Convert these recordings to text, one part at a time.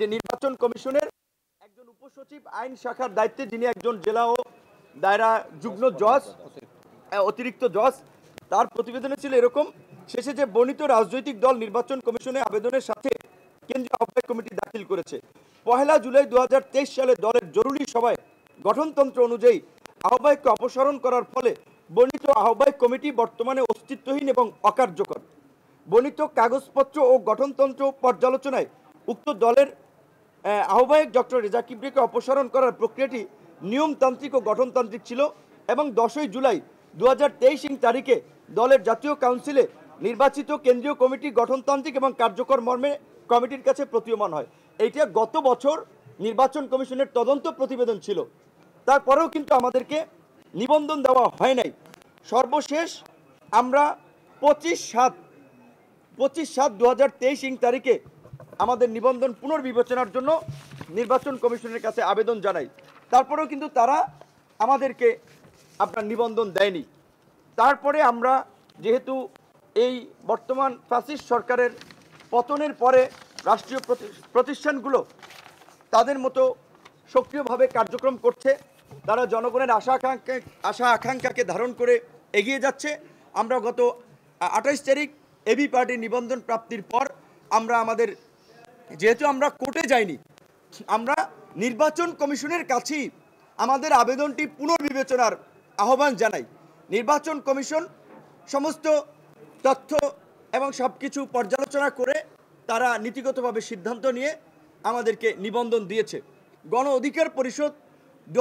যে নির্বাচন কমিশনের একজন উপসচিব আইন শাখার দায়িত্বে যিনি একজন জেলা ও দায়রা যুগ্ম জজ অতিরিক্ত জজ তার প্রতিবেদনে ছিল এরকম শেষে যে বর্ণিত রাজনৈতিক দল নির্বাচন কমিশনে আবেদনের সাথে কেন্দ্রীয় আহ্বায়ক কমিটি দাখিল করেছে পহেলা জুলাই দু সালে দলের জরুরি সভায় গঠনতন্ত্র অনুযায়ী আহ্বায়ককে অপসারণ করার ফলে বর্ণিত আহ্বায়ক কমিটি বর্তমানে অস্তিত্বহীন এবং অকার্যকর বর্ণিত কাগজপত্র ও গঠনতন্ত্র পর্যালোচনায় উক্ত দলের আহ্বায়ক ডক্টর রেজা কিবরিকে অপসারণ করার প্রক্রিয়াটি নিয়মতান্ত্রিক ও গঠনতান্ত্রিক ছিল এবং দশই জুলাই দু হাজার তারিখে দলের জাতীয় কাউন্সিলে নির্বাচিত কেন্দ্রীয় কমিটি গঠনতান্ত্রিক এবং কার্যকর মর্মে কমিটির কাছে প্রতীয়মান হয় এইটা গত বছর নির্বাচন কমিশনের তদন্ত প্রতিবেদন ছিল তারপরেও কিন্তু আমাদেরকে নিবন্ধন দেওয়া হয় নাই সর্বশেষ আমরা পঁচিশ সাত পঁচিশ সাত দু হাজার তেইশ ইং তারিখে আমাদের নিবন্ধন পুনর্বিবেচনার জন্য নির্বাচন কমিশনের কাছে আবেদন জানাই তারপরেও কিন্তু তারা আমাদেরকে আপনার নিবন্ধন দেয়নি তারপরে আমরা যেহেতু এই বর্তমান ফ্যাসিস্ট সরকারের পতনের পরে রাষ্ট্রীয় প্রতিষ্ঠানগুলো তাদের মতো সক্রিয়ভাবে কার্যক্রম করছে তারা জনগণের আশা আকাঙ্ক্ষা আশা আকাঙ্ক্ষাকে ধারণ করে এগিয়ে যাচ্ছে আমরা গত আঠাইশ তারিখ এবি পার্টির নিবন্ধন প্রাপ্তির পর আমরা আমাদের যেহেতু আমরা কোর্টে যাইনি আমরা নির্বাচন কমিশনের কাছেই আমাদের আবেদনটি পুনর্বিবেচনার আহ্বান জানাই নির্বাচন কমিশন সমস্ত তথ্য এবং সব কিছু পর্যালোচনা করে তারা নীতিগতভাবে সিদ্ধান্ত নিয়ে আমাদেরকে নিবন্ধন দিয়েছে গণ অধিকার পরিষদ দু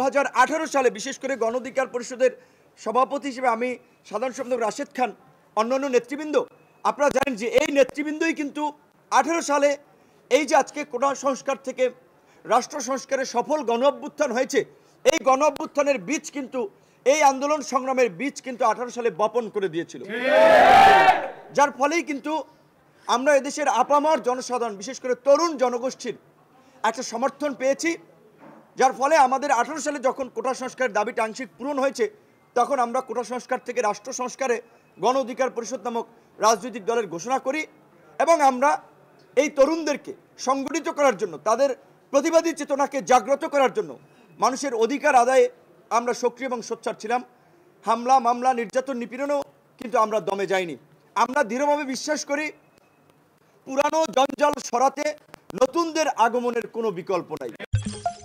সালে বিশেষ করে গণ অধিকার পরিষদের সভাপতি হিসেবে আমি সাধারণ সম্পাদক রাশেদ খান অন্যান্য নেতৃবৃন্দ আপনারা জানেন যে এই নেতৃবৃন্দই কিন্তু আঠেরো সালে এই যে আজকে কোটা সংস্কার থেকে রাষ্ট্র সংস্কারে সফল গণ অভ্যুত্থান হয়েছে এই গণ অভ্যুত্থানের বীজ কিন্তু এই আন্দোলন সংগ্রামের বীজ কিন্তু আঠারো সালে বপন করে দিয়েছিল যার ফলেই কিন্তু আমরা এদেশের আপামর জনসাধারণ বিশেষ করে তরুণ জনগোষ্ঠীর একটা সমর্থন পেয়েছি যার ফলে আমাদের আঠারো সালে যখন কোটা সংস্কারের দাবিটা আংশিক পূরণ হয়েছে তখন আমরা কোটা সংস্কার থেকে রাষ্ট্র সংস্কারে গণ অধিকার পরিষদ নামক রাজনৈতিক দলের ঘোষণা করি এবং আমরা এই তরুণদেরকে সংগঠিত করার জন্য তাদের প্রতিবাদী চেতনাকে জাগ্রত করার জন্য মানুষের অধিকার আদায়ে আমরা সক্রিয় এবং সোচ্চার ছিলাম হামলা মামলা নির্যাতন নিপীড়নেও কিন্তু আমরা দমে যাইনি আমরা দৃঢ়ভাবে বিশ্বাস করি পুরানো জঞ্জাল সরাতে নতুনদের আগমনের কোনো বিকল্প নাই